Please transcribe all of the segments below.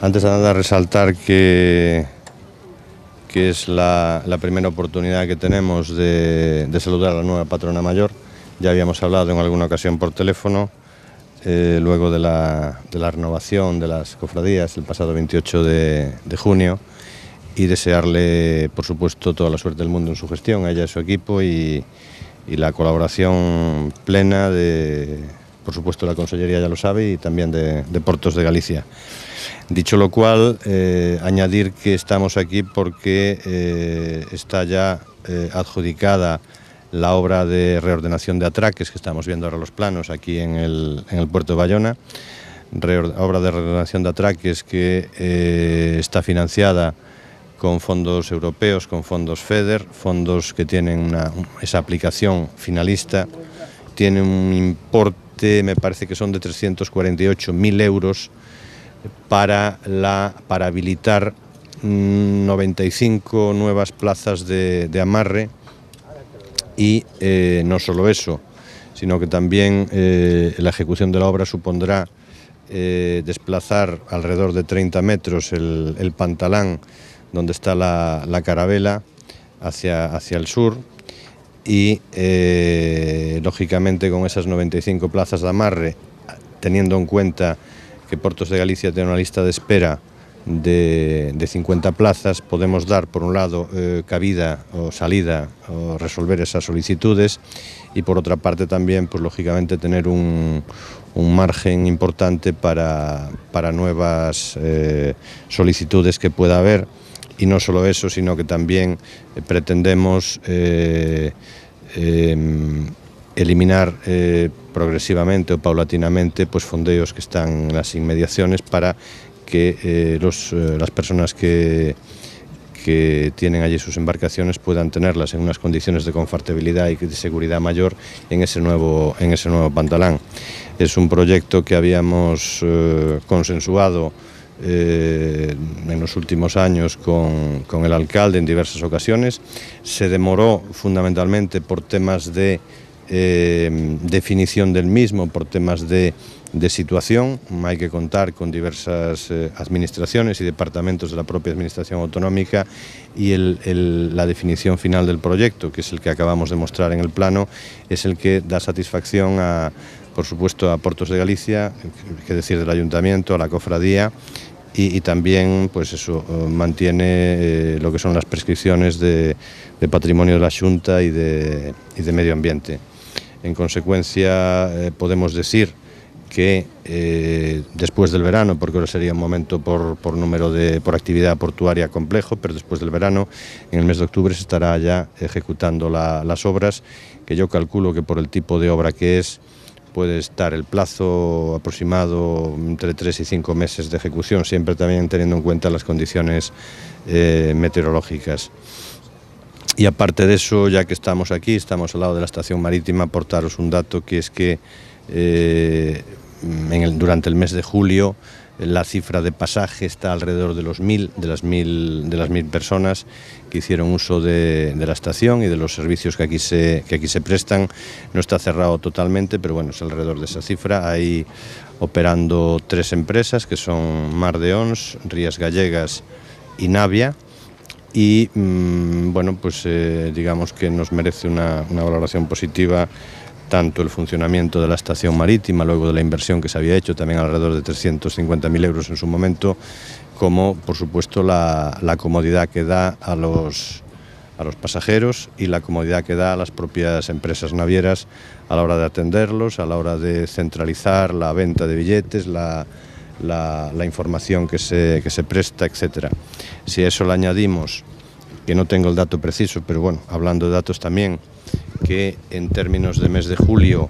Antes de nada, resaltar que, que es la, primera oportunidad que tenemos de, saludar a la nueva patrona mayor. Ya habíamos hablado en alguna ocasión por teléfono, eh, luego de la, renovación de las cofradías el pasado 28 de, junio y desearle, por supuesto, toda la suerte del mundo en su gestión, a ella y a su equipo y la colaboración plena de, por supuesto la Consellería ya lo sabe, y también de, puertos Portos de Galicia. Dicho lo cual, eh, añadir que estamos aquí porque eh, está ya eh, adjudicada la obra de reordenación de atraques que estamos viendo ahora los planos aquí en el, puerto de Bayona, obra de reordenación de atraques que está financiada con fondos europeos, con fondos FEDER, fondos que tienen esa aplicación finalista, tiene un importe este me parece que son de 348.000 euros para, la, para habilitar 95 mm, nuevas plazas de, amarre y eh, no solo eso, sino que también eh, la ejecución de la obra supondrá eh, desplazar alrededor de 30 metros el, pantalán donde está la, la carabela hacia, hacia el sur, y eh, lógicamente con esas 95 plazas de amarre, teniendo en cuenta que puertos de Galicia tiene una lista de espera de, 50 plazas, podemos dar por un lado eh, cabida o salida o resolver esas solicitudes y por otra parte también, pues lógicamente tener un, margen importante para, nuevas eh, solicitudes que pueda haber y no solo eso, sino que también eh, pretendemos eh, em, eliminar eh, progresivamente o paulatinamente pues fondeos que están en las inmediaciones para que las personas que, que tienen allí sus embarcaciones puedan tenerlas en unas condiciones de confortabilidad y de seguridad mayor en ese nuevo, en ese nuevo pantalán. Es un proyecto que habíamos consensuado eh, en los últimos años con, el alcalde en diversas ocasiones. Se demoró fundamentalmente por temas de eh, definición del mismo, por temas de, situación. Hay que contar con diversas eh, administraciones y departamentos de la propia administración autonómica y la definición final del proyecto, que es el que acabamos de mostrar en el plano, es el que da satisfacción a por supuesto a Portos de Galicia, que decir del ayuntamiento, a la cofradía y, también pues eso eh, mantiene eh, lo que son las prescripciones de, patrimonio de la Junta y de, medio ambiente. En consecuencia eh, podemos decir que después del verano, porque ahora sería un momento por, número de por actividad portuaria complejo, pero después del verano, en el mes de octubre se estará ya ejecutando las obras, que yo calculo que por el tipo de obra que es, puede estar el plazo aproximado entre tres y cinco meses de ejecución, siempre también teniendo en cuenta las condiciones eh, meteorológicas. Y aparte de eso, ya que estamos aquí, estamos al lado de la estación marítima, aportaros un dato que es que eh, en durante el mes de julio la cifra de pasaje está alrededor de los mil, de las mil, de las personas que hicieron uso de, la estación y de los servicios que aquí se aquí se prestan. No está cerrado totalmente, pero bueno, es alrededor de esa cifra. Hay operando tres empresas que son Mar de Ons, Rías Gallegas y Navia y mm, bueno pues eh, digamos que nos merece una, una valoración positiva tanto el funcionamiento de la estación marítima, luego de la inversión que se había hecho, también alrededor de 350.000 euros en su momento, como por supuesto la, comodidad que da a los, a los pasajeros y la comodidad que da a las propias empresas navieras a la hora de atenderlos, a la hora de centralizar la venta de billetes, la, información que se, que se presta, etc. Si a eso le añadimos, que no tengo el dato preciso, pero bueno, hablando de datos también, que en términos de mes de julio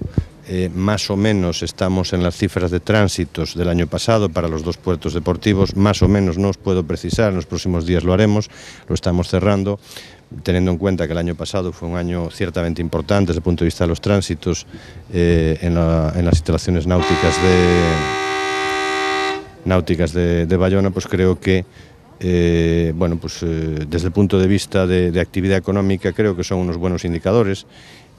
eh, más o menos estamos en las cifras de tránsitos del año pasado para los dos puertos deportivos, más o menos no os puedo precisar, en los próximos días lo haremos, lo estamos cerrando, teniendo en cuenta que el año pasado fue un año ciertamente importante desde el punto de vista de los tránsitos eh, en, las instalaciones náuticas de náuticas de, de Bayona, pues creo que eh, bueno, pues eh, desde el punto de vista de, actividad económica creo que son unos buenos indicadores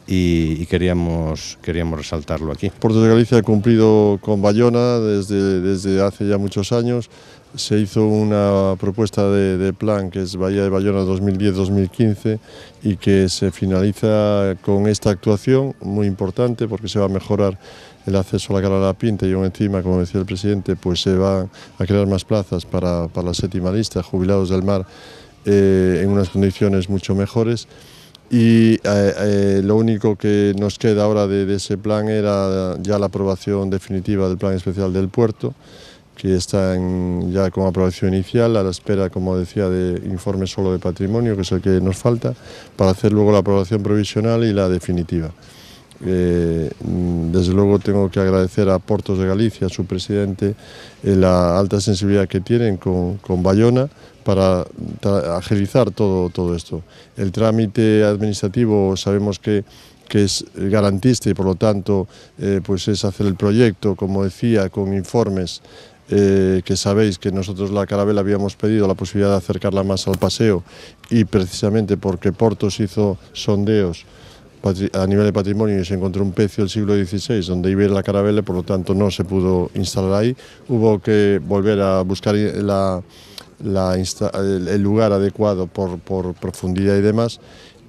y, queríamos, resaltarlo aquí. Puerto de Galicia ha cumplido con Bayona desde hace ya muchos años se hizo una propuesta de, plan que es Bahía de Bayona 2010-2015 y que se finaliza con esta actuación muy importante porque se va a mejorar el acceso a la cara de la pinta y encima, como decía el presidente, pues se van a crear más plazas para, para la séptima lista, jubilados del mar, eh, en unas condiciones mucho mejores. Y eh, eh, lo único que nos queda ahora de ese plan era ya la aprobación definitiva del plan especial del puerto que están ya con aprobación inicial, a la espera, como decía, de informes solo de patrimonio, que es el que nos falta, para hacer luego la aprobación provisional y la definitiva. Eh, mm, desde luego tengo que agradecer a Portos de Galicia, a su presidente, eh, la alta sensibilidad que tienen con, Bayona para agilizar todo, todo esto. El trámite administrativo sabemos que que es garantista y por lo tanto eh, pues es hacer el proyecto, como decía, con informes eh, que sabéis que nosotros la carabela habíamos pedido la posibilidad de acercarla más al paseo y precisamente porque Portos hizo sondeos a nivel de patrimonio y se encontró un pecio del siglo XVI donde iba la carabela, por lo tanto no se pudo instalar ahí. Hubo que volver a buscar el lugar adecuado por profundidad y demás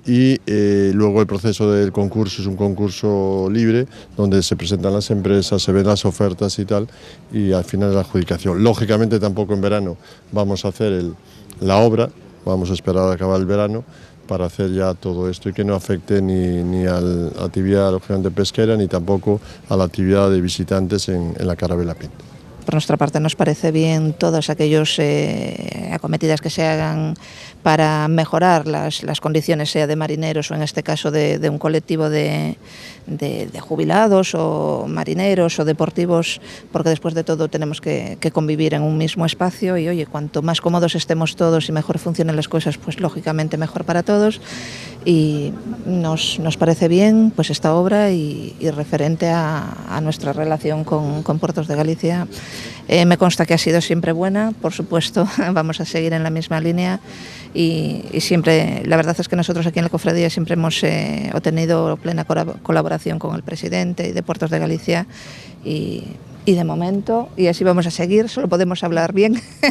y eh, luego el proceso del concurso es un concurso libre donde se presentan las empresas, se ven las ofertas y tal y al final la adjudicación. Lógicamente tampoco en verano vamos a hacer la obra, vamos a esperar a acabar el verano para hacer ya todo esto y que no afecte ni, a la actividad de pesquera ni tampoco a la actividad de visitantes en, en la Carabela Pinto. Por nuestra parte nos parece bien todas aquellas eh, acometidas que se hagan para mejorar las, condiciones, sea de marineros o en este caso de, un colectivo de, jubilados o marineros o deportivos, porque después de todo tenemos que, convivir en un mismo espacio y oye, cuanto más cómodos estemos todos y mejor funcionen las cosas, pues lógicamente mejor para todos. Y nos, parece bien pues esta obra y, referente a, nuestra relación con, con Puertos de Galicia eh, me consta que ha sido siempre buena, por supuesto, vamos a seguir en la misma línea y, siempre, la verdad es que nosotros aquí en la cofradía siempre hemos eh, obtenido plena colaboración con el presidente y de Puertos de Galicia y y de momento, y así vamos a seguir, solo podemos hablar bien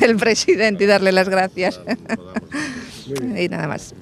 del presidente y darle las gracias. y nada más.